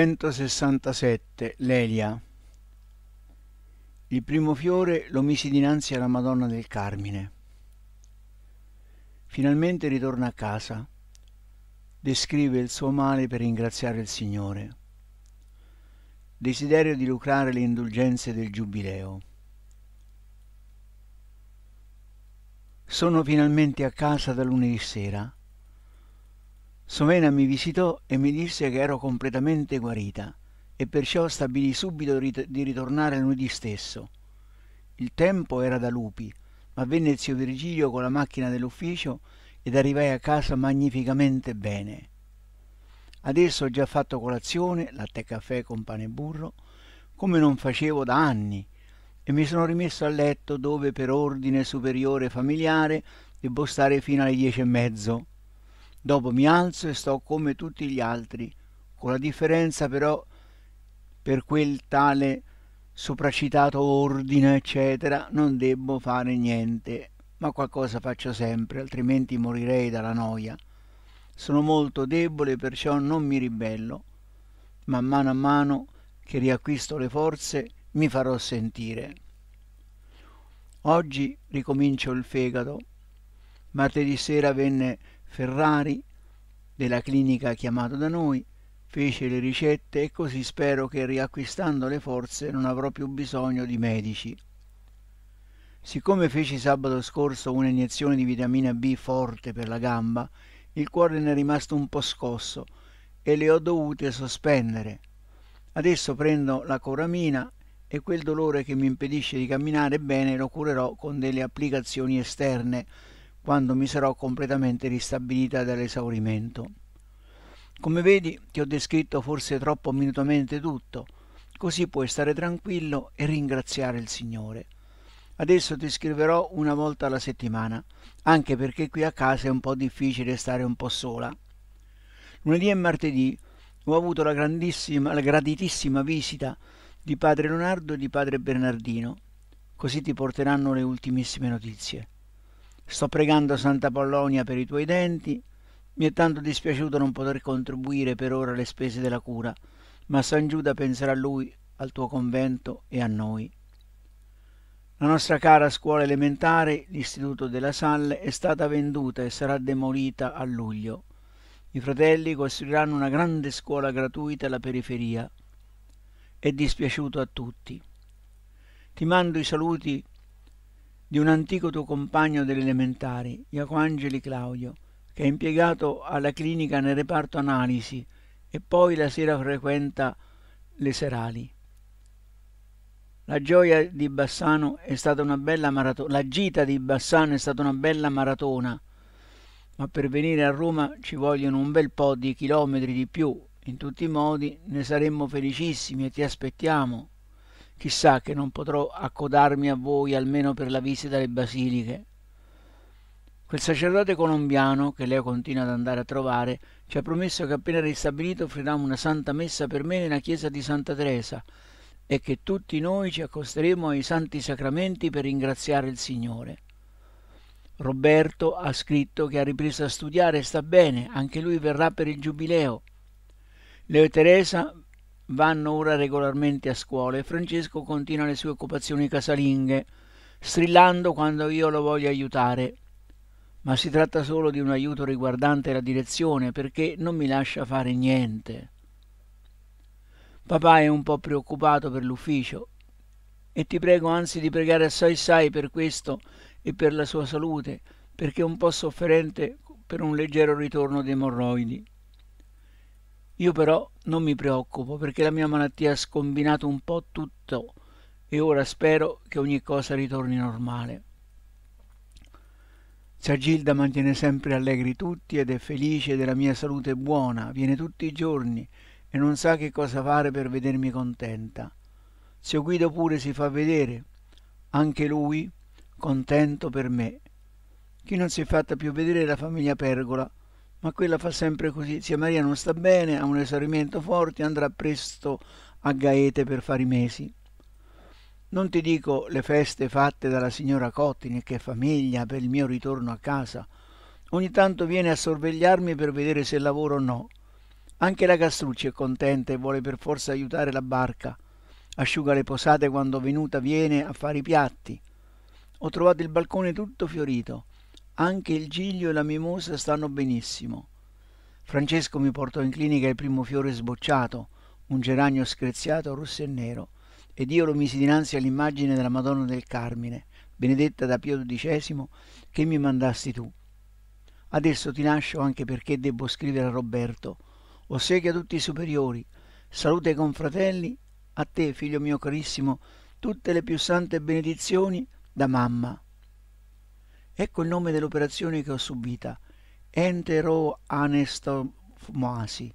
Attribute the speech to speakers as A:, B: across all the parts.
A: 167 Lelia Il primo fiore lo misi dinanzi alla Madonna del Carmine. Finalmente ritorna a casa. Descrive il suo male per ringraziare il Signore. Desiderio di lucrare le indulgenze del Giubileo. Sono finalmente a casa da lunedì sera Somena mi visitò e mi disse che ero completamente guarita e perciò stabilì subito rit di ritornare lunedì stesso. Il tempo era da lupi, ma venne zio Virgilio con la macchina dell'ufficio ed arrivai a casa magnificamente bene. Adesso ho già fatto colazione, latte e caffè con pane e burro, come non facevo da anni, e mi sono rimesso a letto dove per ordine superiore familiare devo stare fino alle dieci e mezzo Dopo mi alzo e sto come tutti gli altri, con la differenza però per quel tale sopracitato ordine, eccetera, non debbo fare niente, ma qualcosa faccio sempre, altrimenti morirei dalla noia. Sono molto debole, perciò non mi ribello. Man mano a mano che riacquisto le forze, mi farò sentire. Oggi ricomincio il fegato. Martedì sera venne Ferrari della clinica chiamata da noi, fece le ricette e così spero che riacquistando le forze non avrò più bisogno di medici. Siccome feci sabato scorso un'iniezione di vitamina B forte per la gamba, il cuore ne è rimasto un po' scosso e le ho dovute sospendere. Adesso prendo la coramina e quel dolore che mi impedisce di camminare bene lo curerò con delle applicazioni esterne quando mi sarò completamente ristabilita dall'esaurimento. Come vedi, ti ho descritto forse troppo minutamente tutto, così puoi stare tranquillo e ringraziare il Signore. Adesso ti scriverò una volta alla settimana, anche perché qui a casa è un po' difficile stare un po' sola. Lunedì e martedì ho avuto la grandissima, la graditissima visita di padre Leonardo e di padre Bernardino, così ti porteranno le ultimissime notizie. Sto pregando Santa Pollonia per i tuoi denti. Mi è tanto dispiaciuto non poter contribuire per ora alle spese della cura, ma San Giuda penserà a lui, al tuo convento e a noi. La nostra cara scuola elementare, l'Istituto della Salle, è stata venduta e sarà demolita a luglio. I fratelli costruiranno una grande scuola gratuita alla periferia. È dispiaciuto a tutti. Ti mando i saluti di un antico tuo compagno delle elementari, Iacoangeli Claudio, che è impiegato alla clinica nel reparto analisi e poi la sera frequenta le serali. La gioia di Bassano è stata una bella maratona, la gita di Bassano è stata una bella maratona, ma per venire a Roma ci vogliono un bel po' di chilometri di più. In tutti i modi ne saremmo felicissimi e ti aspettiamo. Chissà che non potrò accodarmi a voi almeno per la visita alle basiliche. Quel sacerdote colombiano, che Leo continua ad andare a trovare, ci ha promesso che appena ristabilito offriremo una santa messa per me nella chiesa di Santa Teresa e che tutti noi ci accosteremo ai santi sacramenti per ringraziare il Signore. Roberto ha scritto che ha ripreso a studiare e sta bene, anche lui verrà per il giubileo. Leo e Teresa vanno ora regolarmente a scuola e Francesco continua le sue occupazioni casalinghe, strillando quando io lo voglio aiutare. Ma si tratta solo di un aiuto riguardante la direzione perché non mi lascia fare niente. Papà è un po' preoccupato per l'ufficio e ti prego anzi di pregare assai sai per questo e per la sua salute, perché è un po' sofferente per un leggero ritorno dei morroidi. Io però non mi preoccupo perché la mia malattia ha scombinato un po' tutto e ora spero che ogni cosa ritorni normale. Zia Gilda mantiene sempre allegri tutti ed è felice della mia salute buona, viene tutti i giorni e non sa che cosa fare per vedermi contenta. Zio Guido pure si fa vedere, anche lui contento per me. Chi non si è fatta più vedere è la famiglia Pergola, ma quella fa sempre così. Zia Maria non sta bene, ha un esaurimento forte, andrà presto a Gaete per fare i mesi. Non ti dico le feste fatte dalla signora Cottini che famiglia per il mio ritorno a casa. Ogni tanto viene a sorvegliarmi per vedere se lavoro o no. Anche la Castrucci è contenta e vuole per forza aiutare la barca. Asciuga le posate quando venuta viene a fare i piatti. Ho trovato il balcone tutto fiorito. Anche il giglio e la mimosa stanno benissimo. Francesco mi portò in clinica il primo fiore sbocciato, un geranio screziato rosso e nero, ed io lo misi dinanzi all'immagine della Madonna del Carmine, benedetta da Pio XII, che mi mandasti tu. Adesso ti lascio anche perché debbo scrivere a Roberto. Ossequia a tutti i superiori, salute ai confratelli, a te, figlio mio carissimo, tutte le più sante benedizioni da mamma. Ecco il nome dell'operazione che ho subita, Entero anestomasi.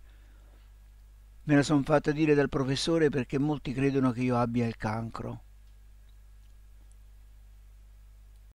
A: Me la son fatta dire dal professore perché molti credono che io abbia il cancro.